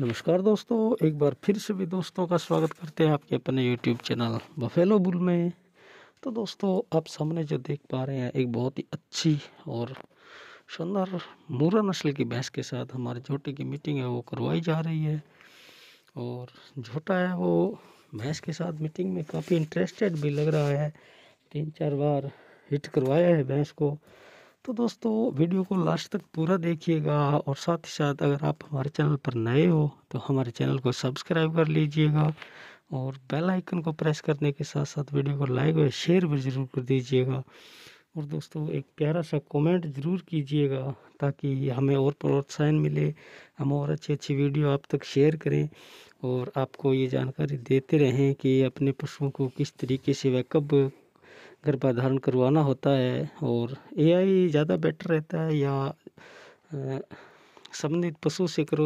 नमस्कार दोस्तों एक बार फिर से भी दोस्तों का स्वागत करते हैं आपके अपने यूट्यूब चैनल बफेलो बुल में तो दोस्तों आप सामने जो देख पा रहे हैं एक बहुत ही अच्छी और सुंदर मूरा नस्ल की भैंस के साथ हमारे झोटे की मीटिंग है वो करवाई जा रही है और झोटा है वो भैंस के साथ मीटिंग में काफ़ी इंटरेस्टेड भी लग रहा है तीन चार बार हिट करवाया है भैंस को तो दोस्तों वीडियो को लास्ट तक पूरा देखिएगा और साथ ही साथ अगर आप हमारे चैनल पर नए हो तो हमारे चैनल को सब्सक्राइब कर लीजिएगा और बेल आइकन को प्रेस करने के साथ साथ वीडियो को लाइक और शेयर भी ज़रूर कर दीजिएगा और दोस्तों एक प्यारा सा कमेंट ज़रूर कीजिएगा ताकि हमें और प्रोत्साहन मिले हम और अच्छी अच्छी वीडियो आप तक शेयर करें और आपको ये जानकारी देते रहें कि अपने पशुओं को किस तरीके से वह कब गर्भाधारण करवाना होता है और एआई ज़्यादा बेटर रहता है या संबंधित पशु से करो